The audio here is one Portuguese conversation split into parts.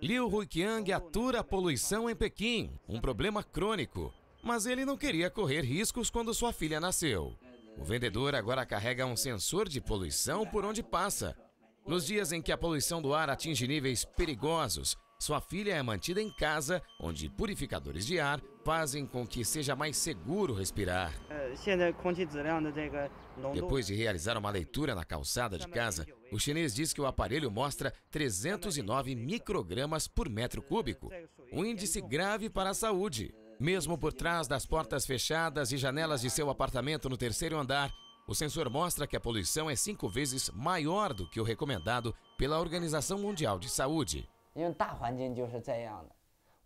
Liu Huiqiang né, atura a poluição em Pequim, um problema crônico, mas ele não queria correr riscos quando sua filha nasceu. O vendedor agora carrega um sensor de poluição por onde passa. Nos dias em que a poluição do ar atinge níveis perigosos, sua filha é mantida em casa, onde purificadores de ar fazem com que seja mais seguro respirar. É, né, Depois de realizar uma leitura na calçada de casa, o chinês diz que o aparelho mostra 309 microgramas por metro cúbico, é, um é índice grave para a saúde. Mesmo por trás das portas fechadas e janelas de seu apartamento no terceiro andar, o sensor mostra que a poluição é cinco vezes maior do que o recomendado pela Organização Mundial de Saúde.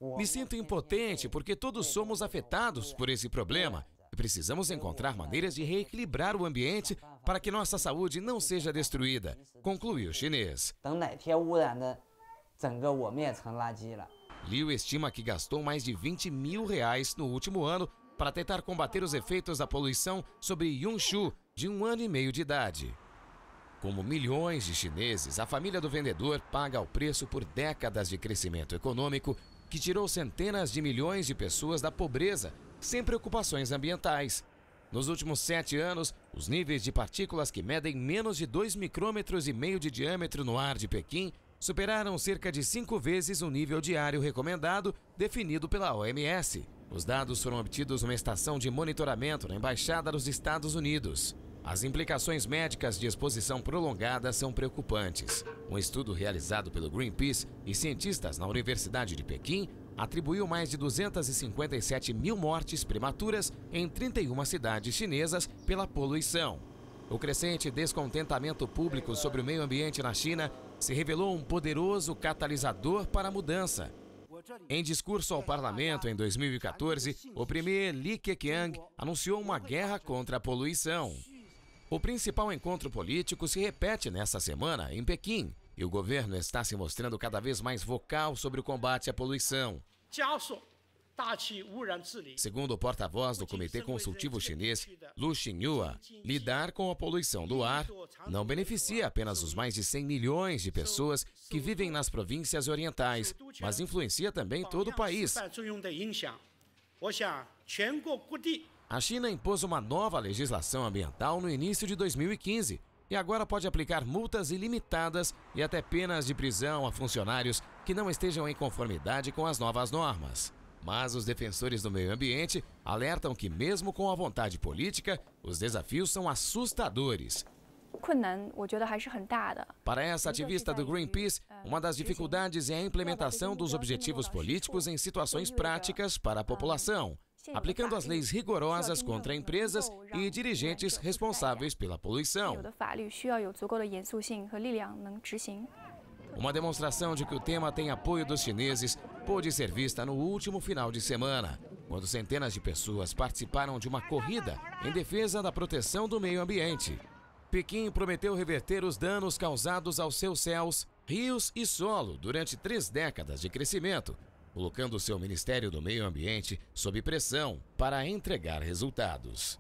Me sinto é impotente porque todos somos né? afetados por esse problema e precisamos encontrar maneiras de reequilibrar o ambiente para que nossa é saúde não seja né? destruída, é concluiu o chinês. Então, né, Liu estima que gastou mais de 20 mil reais no último ano para tentar combater os efeitos da poluição sobre Yunshu, de um ano e meio de idade. Como milhões de chineses, a família do vendedor paga o preço por décadas de crescimento econômico que tirou centenas de milhões de pessoas da pobreza, sem preocupações ambientais. Nos últimos sete anos, os níveis de partículas que medem menos de 2,5 micrômetros e meio de diâmetro no ar de Pequim superaram cerca de cinco vezes o nível diário recomendado definido pela OMS. Os dados foram obtidos numa estação de monitoramento na Embaixada dos Estados Unidos. As implicações médicas de exposição prolongada são preocupantes. Um estudo realizado pelo Greenpeace e cientistas na Universidade de Pequim atribuiu mais de 257 mil mortes prematuras em 31 cidades chinesas pela poluição. O crescente descontentamento público sobre o meio ambiente na China se revelou um poderoso catalisador para a mudança. Em discurso ao parlamento em 2014, o premier Li Keqiang anunciou uma guerra contra a poluição. O principal encontro político se repete nesta semana em Pequim e o governo está se mostrando cada vez mais vocal sobre o combate à poluição. Segundo o porta-voz do Comitê Consultivo Chinês, Lu Xinhua, lidar com a poluição do ar não beneficia apenas os mais de 100 milhões de pessoas que vivem nas províncias orientais, mas influencia também todo o país. A China impôs uma nova legislação ambiental no início de 2015 e agora pode aplicar multas ilimitadas e até penas de prisão a funcionários que não estejam em conformidade com as novas normas. Mas os defensores do meio ambiente alertam que, mesmo com a vontade política, os desafios são assustadores. Para essa ativista do Greenpeace, uma das dificuldades é a implementação dos objetivos políticos em situações práticas para a população aplicando as leis rigorosas contra empresas e dirigentes responsáveis pela poluição. Uma demonstração de que o tema tem apoio dos chineses pôde ser vista no último final de semana, quando centenas de pessoas participaram de uma corrida em defesa da proteção do meio ambiente. Pequim prometeu reverter os danos causados aos seus céus, rios e solo durante três décadas de crescimento colocando seu Ministério do Meio Ambiente sob pressão para entregar resultados.